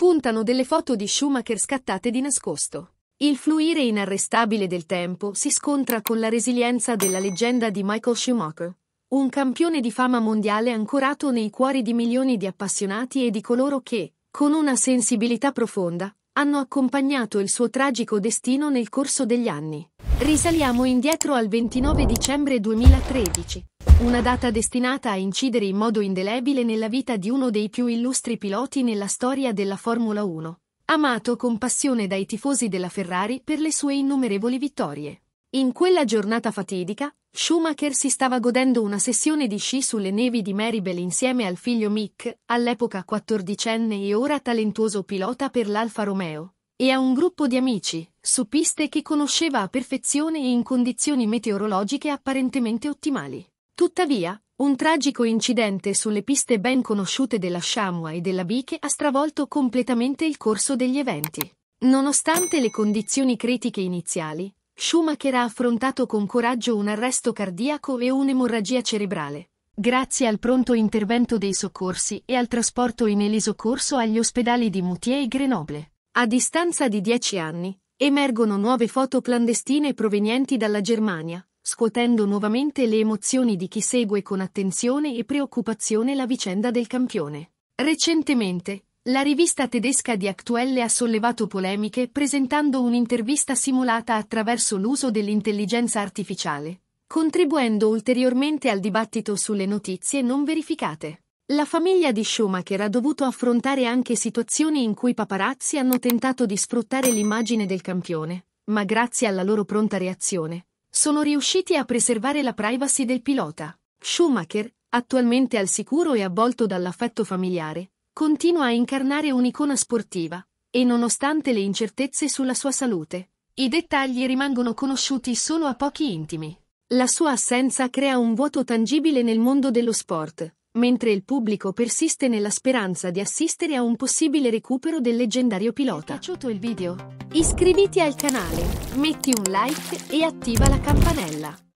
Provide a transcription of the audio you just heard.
spuntano delle foto di Schumacher scattate di nascosto. Il fluire inarrestabile del tempo si scontra con la resilienza della leggenda di Michael Schumacher, un campione di fama mondiale ancorato nei cuori di milioni di appassionati e di coloro che, con una sensibilità profonda, hanno accompagnato il suo tragico destino nel corso degli anni. Risaliamo indietro al 29 dicembre 2013, una data destinata a incidere in modo indelebile nella vita di uno dei più illustri piloti nella storia della Formula 1, amato con passione dai tifosi della Ferrari per le sue innumerevoli vittorie. In quella giornata fatidica, Schumacher si stava godendo una sessione di sci sulle nevi di Maribel insieme al figlio Mick, all'epoca quattordicenne e ora talentuoso pilota per l'Alfa Romeo, e a un gruppo di amici, su piste che conosceva a perfezione e in condizioni meteorologiche apparentemente ottimali. Tuttavia, un tragico incidente sulle piste ben conosciute della Shamua e della Biche ha stravolto completamente il corso degli eventi. Nonostante le condizioni critiche iniziali, Schumacher ha affrontato con coraggio un arresto cardiaco e un'emorragia cerebrale. Grazie al pronto intervento dei soccorsi e al trasporto in elisocorso agli ospedali di Moutier e Grenoble. A distanza di dieci anni, emergono nuove foto clandestine provenienti dalla Germania, scuotendo nuovamente le emozioni di chi segue con attenzione e preoccupazione la vicenda del campione. Recentemente, la rivista tedesca di Actuelle ha sollevato polemiche presentando un'intervista simulata attraverso l'uso dell'intelligenza artificiale, contribuendo ulteriormente al dibattito sulle notizie non verificate. La famiglia di Schumacher ha dovuto affrontare anche situazioni in cui paparazzi hanno tentato di sfruttare l'immagine del campione, ma grazie alla loro pronta reazione, sono riusciti a preservare la privacy del pilota. Schumacher, attualmente al sicuro e avvolto dall'affetto familiare, continua a incarnare un'icona sportiva, e nonostante le incertezze sulla sua salute, i dettagli rimangono conosciuti solo a pochi intimi. La sua assenza crea un vuoto tangibile nel mondo dello sport, mentre il pubblico persiste nella speranza di assistere a un possibile recupero del leggendario pilota. Ti è piaciuto il video? Iscriviti al canale, metti un like e attiva la campanella.